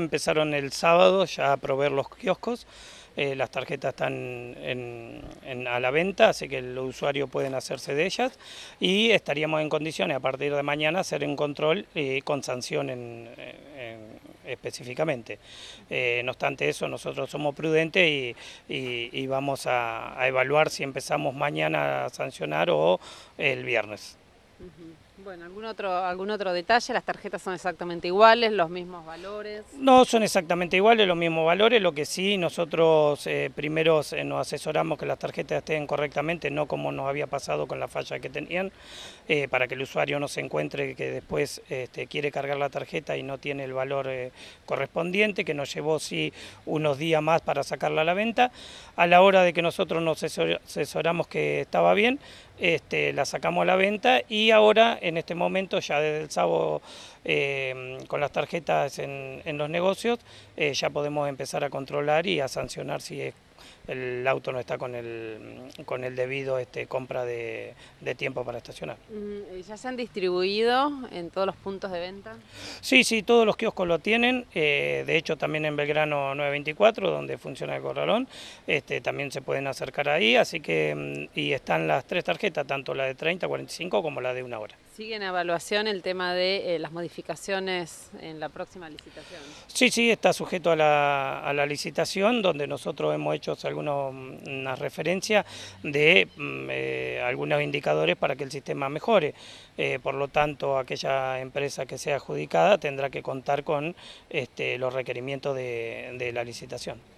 Empezaron el sábado ya a proveer los kioscos, eh, las tarjetas están a la venta, así que los usuarios pueden hacerse de ellas y estaríamos en condiciones a partir de mañana hacer un control eh, con sanción específicamente. Eh, no obstante eso, nosotros somos prudentes y, vamos a, evaluar si empezamos mañana a sancionar o el viernes. Bueno, ¿algún otro, ¿algún otro detalle? ¿Las tarjetas son exactamente iguales, los mismos valores? No, son exactamente iguales, los mismos valores, lo que sí nosotros eh, primero eh, nos asesoramos que las tarjetas estén correctamente, no como nos había pasado con la falla que tenían, eh, para que el usuario no se encuentre que después este, quiere cargar la tarjeta y no tiene el valor correspondiente, que nos llevó sí unos días más para sacarla a la venta. A la hora de que nosotros nos asesoramos que estaba bien, este, la sacamos a la venta y y ahora, en este momento, ya desde el sábado, eh, con las tarjetas en, los negocios, eh, ya podemos empezar a controlar y a sancionar si es el auto no está con el, con el debido este, compra de, tiempo para estacionar. Mm, ¿Ya se han distribuido en todos los puntos de venta? Sí, sí, todos los kioscos lo tienen, eh, de hecho también en Belgrano 924, donde funciona el corralón, este, también se pueden acercar ahí, así que, mm, y están las tres tarjetas, tanto la de 30, 45 como la de una hora sigue en evaluación el tema de eh, las modificaciones en la próxima licitación. Sí, sí, está sujeto a la, a la licitación, donde nosotros hemos hecho algunas mm, referencias de mm, eh, algunos indicadores para que el sistema mejore. Eh, por lo tanto, aquella empresa que sea adjudicada tendrá que contar con este, los requerimientos de la licitación.